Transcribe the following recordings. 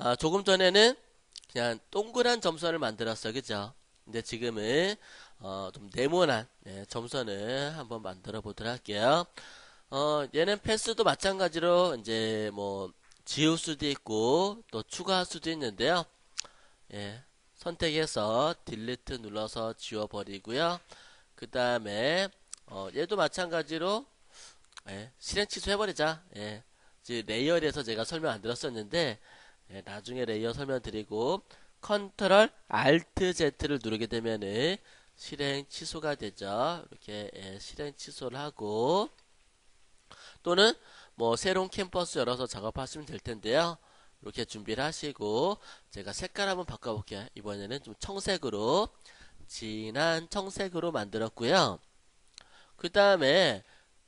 아, 조금 전에는 그냥 동그란 점선을 만들었어요. 그죠? 근데 지금은 어, 좀 네모난 네, 점선을 한번 만들어 보도록 할게요. 어, 얘는 패스도 마찬가지로 이제 뭐 지울 수도 있고 또 추가할 수도 있는데요. 예, 선택해서 딜리트 눌러서 지워버리고요. 그 다음에 어, 얘도 마찬가지로 예, 실행 취소해버리자. 예, 레이어에서 제가 설명 안들었었는데 예, 나중에 레이어 설명드리고 컨트롤 알트 Z를 누르게 되면은 실행 취소가 되죠. 이렇게 예, 실행 취소를 하고 또는 뭐 새로운 캠퍼스 열어서 작업하시면 될 텐데요. 이렇게 준비를 하시고 제가 색깔 한번 바꿔볼게요. 이번에는 좀 청색으로 진한 청색으로 만들었고요. 그 다음에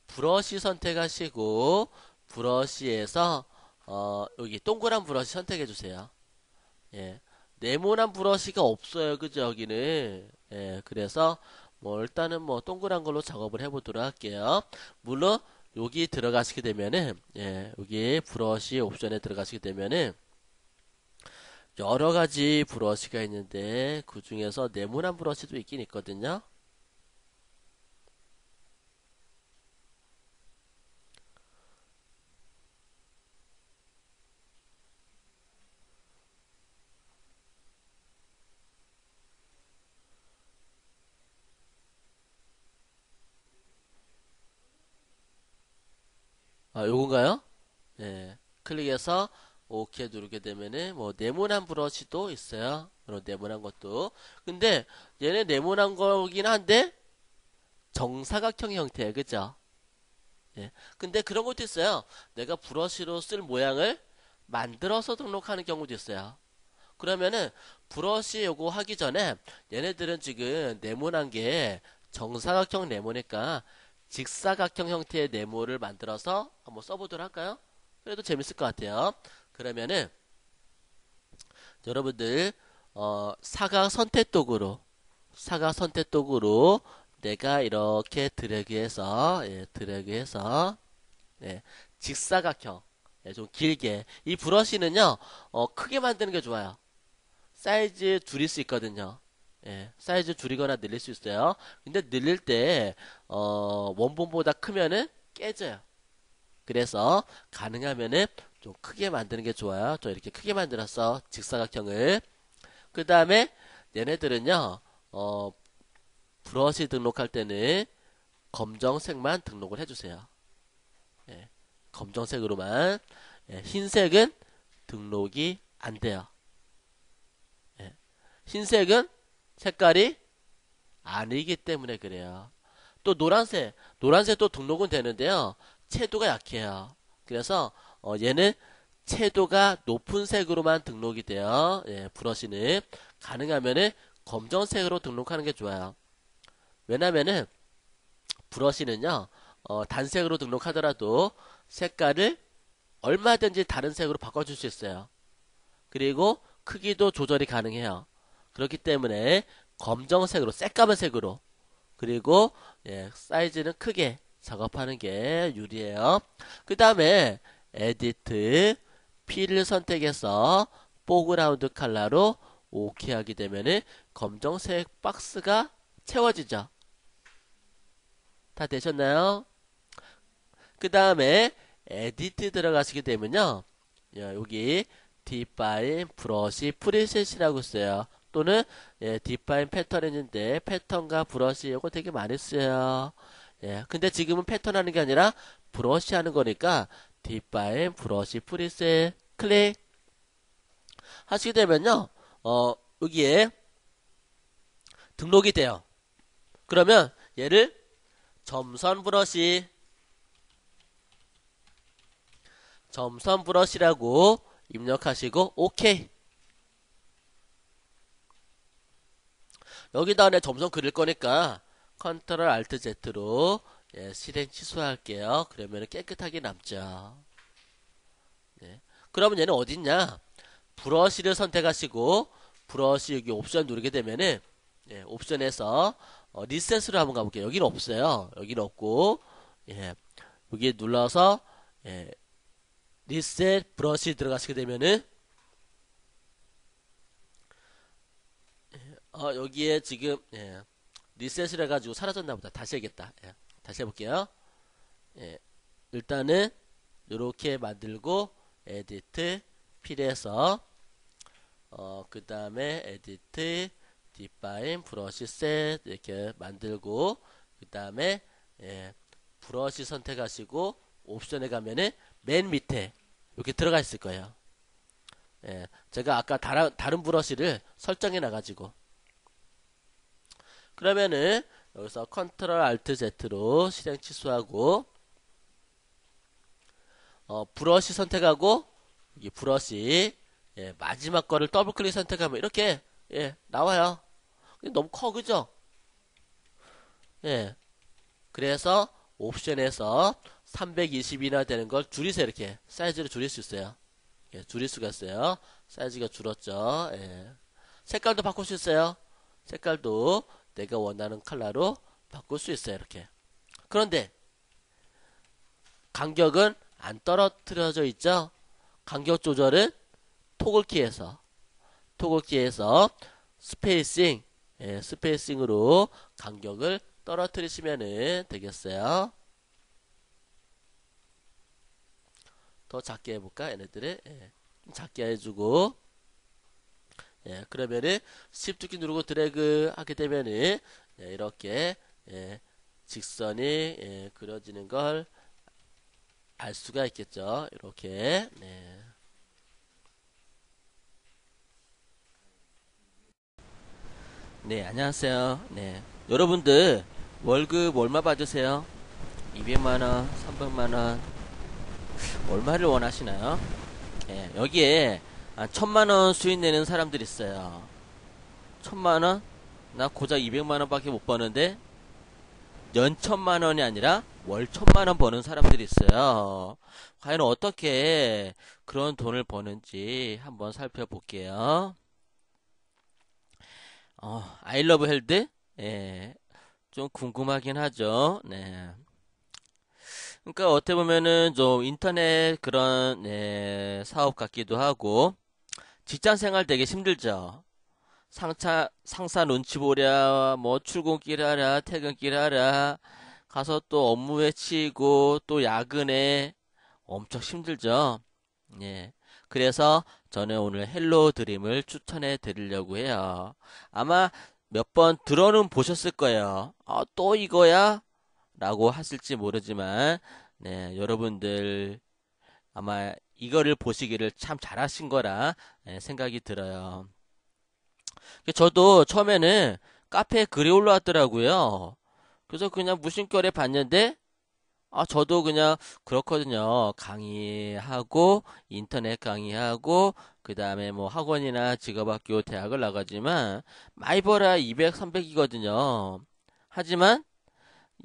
브러쉬 선택하시고 브러쉬에서 어, 여기 동그란 브러쉬 선택해 주세요. 예. 네모난 브러쉬가 없어요. 그죠? 여기는. 예. 그래서 뭐 일단은 뭐 동그란 걸로 작업을 해 보도록 할게요. 물론 여기 들어가시게 되면은 예. 여기 브러쉬 옵션에 들어가시게 되면은 여러 가지 브러쉬가 있는데 그 중에서 네모난 브러쉬도 있긴 있거든요. 아, 요건가요? 예. 클릭해서 오케이 누르게 되면은 뭐 네모난 브러쉬도 있어요. 그런 네모난 것도. 근데 얘는 네모난 거긴 한데 정사각형 형태예요. 그죠? 예. 근데 그런 것도 있어요. 내가 브러쉬로 쓸 모양을 만들어서 등록하는 경우도 있어요. 그러면은 브러쉬 요거 하기 전에 얘네들은 지금 네모난 게 정사각형 네모니까 직사각형 형태의 네모를 만들어서 한번 써보도록 할까요? 그래도 재밌을 것 같아요. 그러면은 여러분들 어, 사각 선택도구로 사각 선택도구로 내가 이렇게 드래그해서 예, 드래그해서 예, 직사각형 예, 좀 길게 이 브러쉬는요 어, 크게 만드는 게 좋아요. 사이즈 줄일 수 있거든요. 예, 사이즈 줄이거나 늘릴 수 있어요. 근데 늘릴 때, 어, 원본보다 크면은 깨져요. 그래서 가능하면은 좀 크게 만드는 게 좋아요. 좀 이렇게 크게 만들어서 직사각형을. 그 다음에 얘네들은요, 어, 브러시 등록할 때는 검정색만 등록을 해주세요. 예, 검정색으로만. 예, 흰색은 등록이 안 돼요. 예, 흰색은 색깔이 아니기 때문에 그래요. 또 노란색, 노란색도 등록은 되는데요. 채도가 약해요. 그래서 어, 얘는 채도가 높은 색으로만 등록이 돼요. 예, 브러쉬는 가능하면은 검정색으로 등록하는 게 좋아요. 왜냐하면 브러쉬는요. 어, 단색으로 등록하더라도 색깔을 얼마든지 다른 색으로 바꿔줄 수 있어요. 그리고 크기도 조절이 가능해요. 그렇기 때문에 검정색으로 새까만색으로 그리고 예, 사이즈는 크게 작업하는 게 유리해요. 그 다음에 에디트 P를 선택해서 포그라운드 컬러로 오케이 하게 되면은 검정색 박스가 채워지죠. 다 되셨나요? 그 다음에 에디트 들어가시게 되면요. 예, 여기 디파인 브러시 프리셋이라고 써요. 또는 예, 디파인 패턴 인데 패턴과 브러시 이거 되게 많이 쓰여요. 예, 근데 지금은 패턴 하는 게 아니라 브러시 하는 거니까 디파인 브러시 프리셋 클릭 하시게 되면요. 어, 여기에 등록이 돼요. 그러면 얘를 점선 브러시 점선 브러시라고 입력하시고 오케이 여기다 내 점선 그릴 거니까 컨트롤 알트 Z로 예, 실행 취소할게요. 그러면 깨끗하게 남죠. 예. 그러면 얘는 어딨냐? 브러쉬를 선택하시고 브러쉬 여기 옵션 누르게 되면은 예, 옵션에서 어, 리셋으로 한번 가볼게요. 여기는 없어요. 여기는 없고 예, 여기 눌러서 예, 리셋 브러쉬 들어가시게 되면은 어, 여기에 지금 예, 리셋을 해가지고 사라졌나 보다. 다시 해야겠다. 예, 다시 해볼게요. 예, 일단은 이렇게 만들고 에디트 필에서 어, 그 다음에 에디트 디파인 브러시 셋 이렇게 만들고 그 다음에 예, 브러시 선택하시고 옵션에 가면은 맨 밑에 이렇게 들어가 있을 거예요. 예, 제가 아까 다라, 다른 브러쉬를 설정해 놔가지고 그러면은 여기서 컨트롤 알트 Z로 실행 취소하고 어, 브러쉬 선택하고 이 브러쉬 예, 마지막 거를 더블 클릭 선택하면 이렇게 예, 나와요. 너무 커 그죠? 예. 그래서 옵션에서 320이나 되는 걸 줄이세요 이렇게 사이즈를 줄일 수 있어요. 예, 줄일 수가 있어요. 사이즈가 줄었죠. 예. 색깔도 바꿀 수 있어요. 색깔도 내가 원하는 컬러로 바꿀 수 있어요. 이렇게. 그런데 간격은 안 떨어뜨려져 있죠. 간격 조절은 토글키에서 토글키에서 스페이싱 예, 스페이싱으로 간격을 떨어뜨리시면 되겠어요. 더 작게 해볼까? 얘네들을 예, 작게 해주고 예, 그러면은 s h i 키 누르고 드래그 하게 되면은 예, 이렇게 예, 직선이 예, 그려지는 걸 알 수가 있겠죠. 이렇게 네. 네, 안녕하세요. 네, 여러분들 월급 얼마 받으세요? 200만 원, 300만 원 얼마를 원하시나요? 예, 여기에 아, 천만원 수익 내는 사람들 있어요. 천만원? 나 고작 200만원 밖에 못 버는데, 연 천만원이 아니라 월 천만원 버는 사람들이 있어요. 과연 어떻게 그런 돈을 버는지 한번 살펴볼게요. 어, 아이러브 헬드? 예. 좀 궁금하긴 하죠. 네. 그러니까 어떻게 보면은 좀 인터넷 그런 예, 사업 같기도 하고 직장 생활 되게 힘들죠. 상차, 상사 눈치 보랴, 뭐 출근길 하랴, 퇴근길 하랴, 가서 또 업무에 치고또 야근에 엄청 힘들죠. 예. 그래서 저는 오늘 헬로 드림을 추천해 드리려고 해요. 아마 몇 번 들어는 보셨을 거예요. 아, 또 이거야? 라고 하실지 모르지만, 네, 여러분들 아마 이거를 보시기를 참 잘하신 거라 예, 생각이 들어요. 저도 처음에는 카페에 글이 올라왔더라고요. 그래서 그냥 무심결에 봤는데 아, 저도 그냥 그렇거든요. 강의하고, 인터넷 강의하고, 그 다음에 뭐 학원이나 직업학교, 대학을 나가지만, 마이버라 200, 300이거든요. 하지만,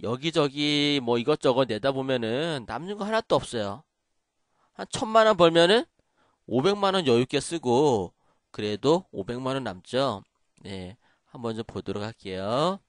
여기저기 뭐 이것저것 내다보면은 남는 거 하나도 없어요. 한 천만 원 벌면은 500만 원 여유 있게 쓰고 그래도 500만 원 남죠. 네, 한번 좀 보도록 할게요.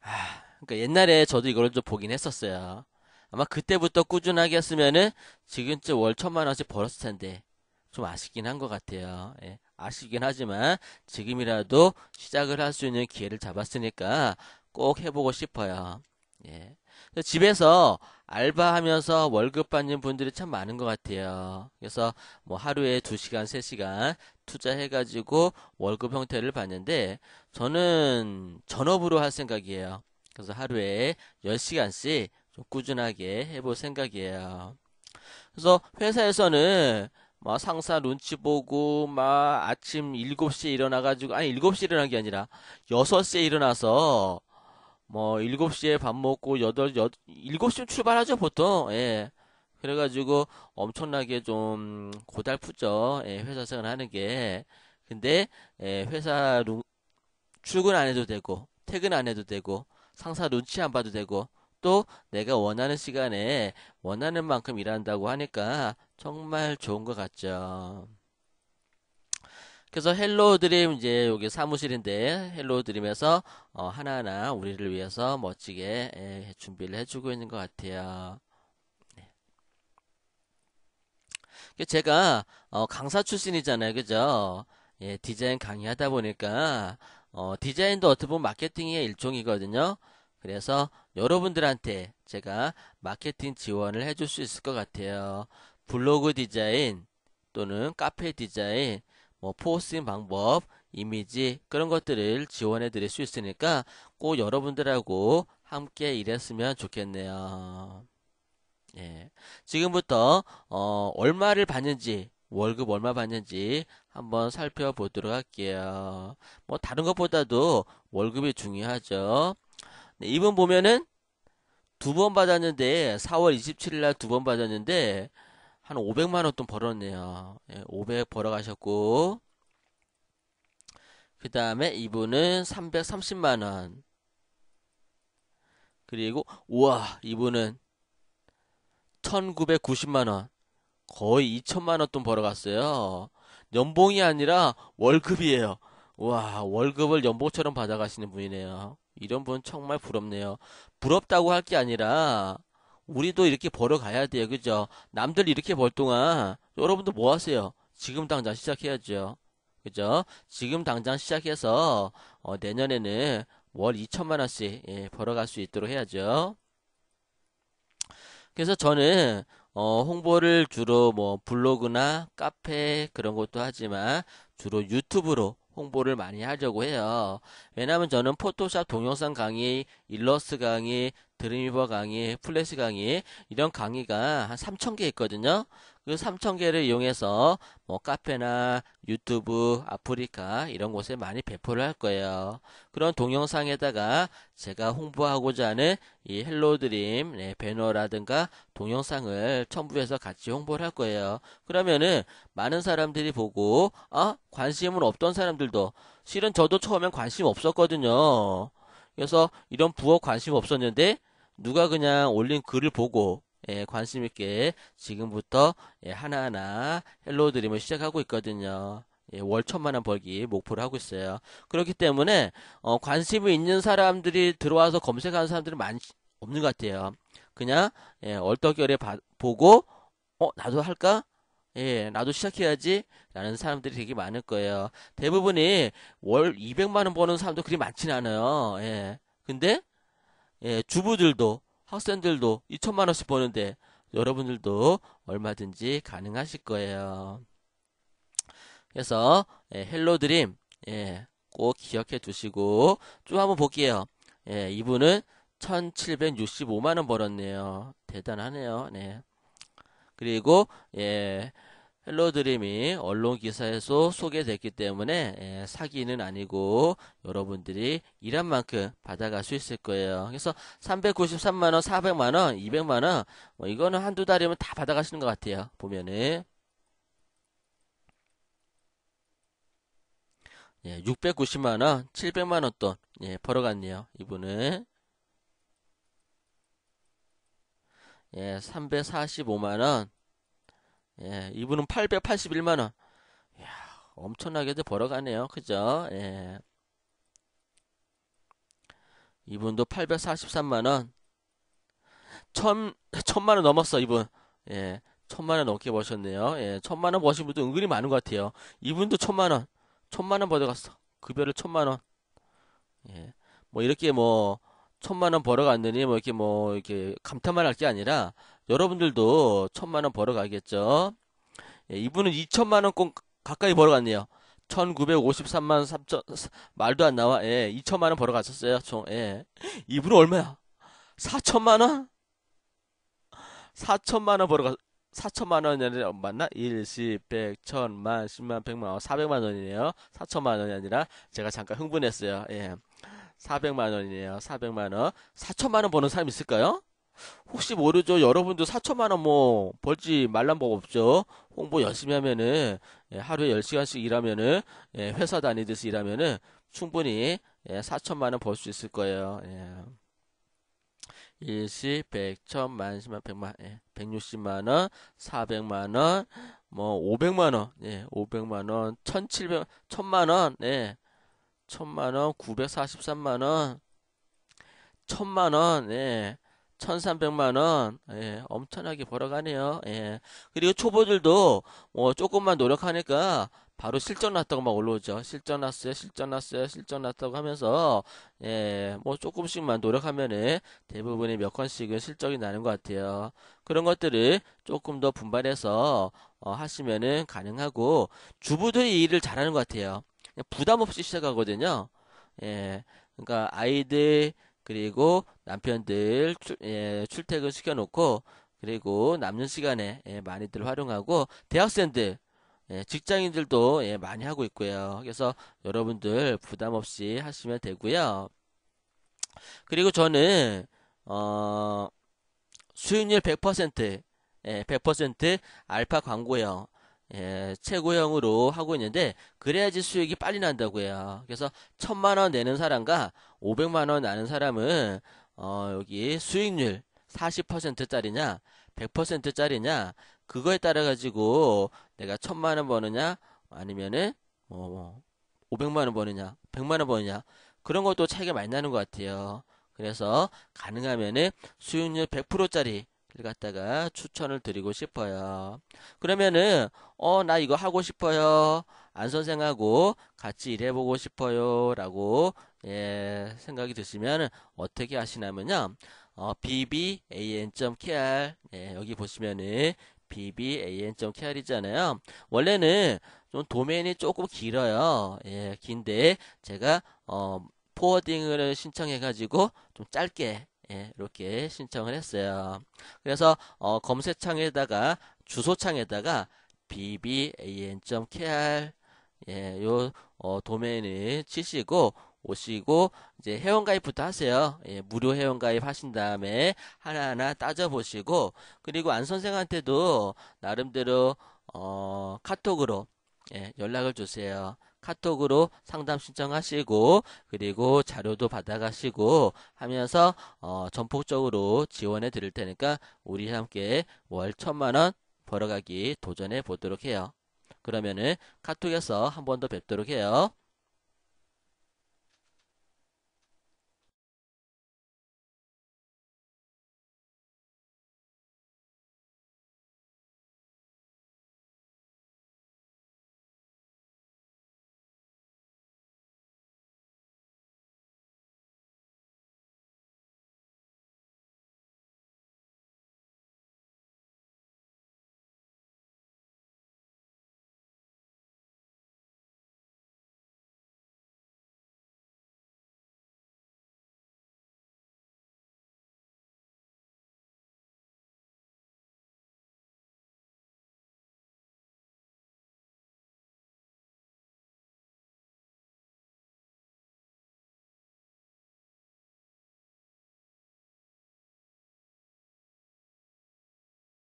아, 그러니까 옛날에 저도 이걸 좀 보긴 했었어요. 아마 그때부터 꾸준하게 했으면은 지금쯤 월 천만 원씩 벌었을 텐데 좀 아쉽긴 한 것 같아요. 예, 아쉽긴 하지만 지금이라도 시작을 할 수 있는 기회를 잡았으니까 꼭 해보고 싶어요. 예. 집에서 알바하면서 월급 받는 분들이 참 많은 것 같아요. 그래서 뭐 하루에 2시간, 3시간 투자해가지고 월급 형태를 받는데 저는 전업으로 할 생각이에요. 그래서 하루에 10시간씩 좀 꾸준하게 해볼 생각이에요. 그래서 회사에서는 막 뭐 상사 눈치 보고 막 아침 7시에 일어나가지고 아니 7시에 일어난 게 아니라 6시에 일어나서 뭐 7시에 밥 먹고 8, 8 7시쯤 출발하죠, 보통. 예. 그래가지고 엄청나게 좀 고달프죠. 예, 회사 생활 하는 게. 근데 예, 회사 루, 출근 안 해도 되고 퇴근 안 해도 되고 상사 눈치 안 봐도 되고 또 내가 원하는 시간에 원하는 만큼 일한다고 하니까 정말 좋은 것 같죠. 그래서 헬로우 드림 이제 여기 사무실인데 헬로우 드림에서 어, 하나하나 우리를 위해서 멋지게 예, 준비를 해주고 있는 것 같아요. 네. 그 제가 어, 강사 출신이잖아요, 그죠? 예, 디자인 강의하다 보니까 어, 디자인도 어떻게 보면 마케팅의 일종이거든요. 그래서 여러분들한테 제가 마케팅 지원을 해줄 수 있을 것 같아요. 블로그 디자인 또는 카페 디자인 뭐 포스팅 방법, 이미지 그런 것들을 지원해 드릴 수 있으니까 꼭 여러분들하고 함께 일했으면 좋겠네요. 예. 지금부터 어, 얼마를 받는지 월급 얼마 받는지 한번 살펴보도록 할게요. 뭐 다른 것보다도 월급이 중요하죠. 네, 이분 보면은 두 번 받았는데 4월 27일 날 두 번 받았는데 한 500만 원돈 벌었네요. 예, 500 벌어가셨고 그 다음에 이분은 330만 원 그리고 우와 이분은 1990만 원 거의 2천만 원돈 벌어갔어요. 연봉이 아니라 월급이에요. 와 월급을 연봉처럼 받아가시는 분이네요. 이런 분 정말 부럽네요. 부럽다고 할 게 아니라 우리도 이렇게 벌어가야 돼요. 그죠? 남들 이렇게 벌 동안 여러분도 뭐 하세요? 지금 당장 시작해야죠. 그죠? 지금 당장 시작해서 어, 내년에는 월 2천만 원씩 예, 벌어갈 수 있도록 해야죠. 그래서 저는 어, 홍보를 주로 뭐 블로그나 카페 그런 것도 하지만 주로 유튜브로 홍보를 많이 하려고 해요. 왜냐하면 저는 포토샵 동영상 강의, 일러스트 강의, 드림이버 강의, 플래시 강의 이런 강의가 한 3,000개 있거든요. 그 3,000개를 이용해서 뭐 카페나 유튜브, 아프리카 이런 곳에 많이 배포를 할 거예요. 그런 동영상에다가 제가 홍보하고자 하는 이 헬로 드림 네, 배너라든가 동영상을 첨부해서 같이 홍보를 할 거예요. 그러면은 많은 사람들이 보고 아 관심은 없던 사람들도 실은 저도 처음엔 관심 없었거든요. 그래서 이런 부업 관심 없었는데 누가 그냥 올린 글을 보고 예, 관심 있게 지금부터 예, 하나하나 헬로우 드림을 시작하고 있거든요. 예, 월 천만 원 벌기 목표를 하고 있어요. 그렇기 때문에 어, 관심이 있는 사람들이 들어와서 검색하는 사람들은 많지 없는 것 같아요. 그냥 예, 얼떨결에 보고 어 나도 할까? 예, 나도 시작해야지 라는 사람들이 되게 많을 거예요. 대부분이 월 200만 원 버는 사람도 그리 많진 않아요. 예. 근데 예, 주부들도 학생들도 2천만 원씩 버는데 여러분들도 얼마든지 가능하실 거예요. 그래서 예, 헬로 드림 예, 꼭 기억해 두시고 좀 한번 볼게요. 예, 이분은 1765만 원 벌었네요. 대단하네요. 네. 그리고 예, 헬로드림이 언론 기사에서 소개됐기 때문에 예, 사기는 아니고 여러분들이 일한 만큼 받아갈 수 있을 거예요. 그래서 393만 원, 400만 원, 200만 원뭐 이거는 한두 달이면 다 받아가시는 것 같아요. 보면은 예, 690만 원, 700만 원돈 예, 벌어갔네요. 이분은 예, 345만 원, 예, 이분은 881만원. 야 엄청나게도 벌어가네요. 그죠? 예. 이분도 843만원. 천, 천만원 넘었어, 이분. 예, 천만원 넘게 버셨네요. 예, 천만원 버신 분도 은근히 많은 것 같아요. 이분도 천만원. 천만원 벌어갔어. 급여를 천만원. 예. 뭐, 이렇게 뭐, 천만원 벌어갔느니, 뭐, 이렇게 뭐, 이렇게 감탄만 할 게 아니라, 여러분들도 천만 원 벌어가겠죠. 예, 이분은 2천만 원 꼭 가까이 벌어갔네요. 1953만 3천 말도 안 나와. 예, 2천만 원벌어가셨어요 총. 예. 이분은 얼마야? 4천만 원? 4천만 원벌어가 4천만 원이 아니라 맞나? 1, 10, 100, 1000만, 10만, 100만, 원, 400만 원이네요. 4천만 원이 아니라 제가 잠깐 흥분했어요. 예. 400만 원이네요. 400만 원. 4천만 원 버는 사람 있을까요? 혹시 모르죠. 여러분도 4천만 원 뭐 벌지 말란 법 없죠. 홍보 열심히 하면은 예, 하루에 10시간씩 일하면은 예, 회사 다니듯이 일하면은 충분히 예, 4천만 원 벌 수 있을 거예요. 예. 일시 100, 1만 10만, 100만, 예. 160만원, 400만원, 뭐, 500만원, 예, 500만원, 1700, 1000만원, 예, 1000만원, 943만원, 1000만원, 예, 1300만원, 예, 엄청나게 벌어가네요. 예. 그리고 초보들도, 뭐 조금만 노력하니까, 바로 실전 났다고 막 올라오죠. 실전 났어요, 실전 났어요, 실전 났다고 하면서, 예, 뭐 조금씩만 노력하면은 대부분의 몇 건씩은 실적이 나는 것 같아요. 그런 것들을 조금 더 분발해서, 어, 하시면은 가능하고, 주부들이 일을 잘하는 것 같아요. 부담 없이 시작하거든요. 예, 그러니까 아이들, 그리고 남편들 출, 예, 출퇴근 시켜놓고 그리고 남는 시간에 예, 많이들 활용하고 대학생들 예, 직장인들도 예, 많이 하고 있고요. 그래서 여러분들 부담 없이 하시면 되고요. 그리고 저는 어, 수익률 100% 예, 100% 알파 광고요. 예, 최고형으로 하고 있는데 그래야지 수익이 빨리 난다고 해요. 그래서 천만 원 내는 사람과 오백만 원 나는 사람은 어, 여기 수익률 4 0 짜리냐 1 0 0 짜리냐 그거에 따라 가지고 내가 천만 원 버느냐 아니면은 뭐 500만 뭐, 원 버느냐 100만 원 버느냐 그런 것도 차이가 많이 나는 것 같아요. 그래서 가능하면은 수익률 100%짜리 갖다가 추천을 드리고 싶어요. 그러면은 어 나 이거 하고 싶어요. 안 선생하고 같이 일해보고 싶어요라고 예, 생각이 드시면 어떻게 하시냐면요. 어, bban.kr 예, 여기 보시면은 bban.kr이잖아요. 원래는 좀 도메인이 조금 길어요. 예, 긴데 제가 어, 포워딩을 신청해가지고 좀 짧게 예, 이렇게 신청을 했어요. 그래서 어, 검색창에다가 주소창에다가 bban.kr 예, 요 어, 도메인을 치시고 오시고 이제 회원가입부터 하세요. 예, 무료 회원가입 하신 다음에 하나하나 따져보시고 그리고 안 선생한테도 나름대로 어, 카톡으로 예, 연락을 주세요. 카톡으로 상담 신청하시고 그리고 자료도 받아가시고 하면서 어, 전폭적으로 지원해 드릴 테니까 우리 함께 월 천만원 벌어가기 도전해 보도록 해요. 그러면은 카톡에서 한 번 더 뵙도록 해요.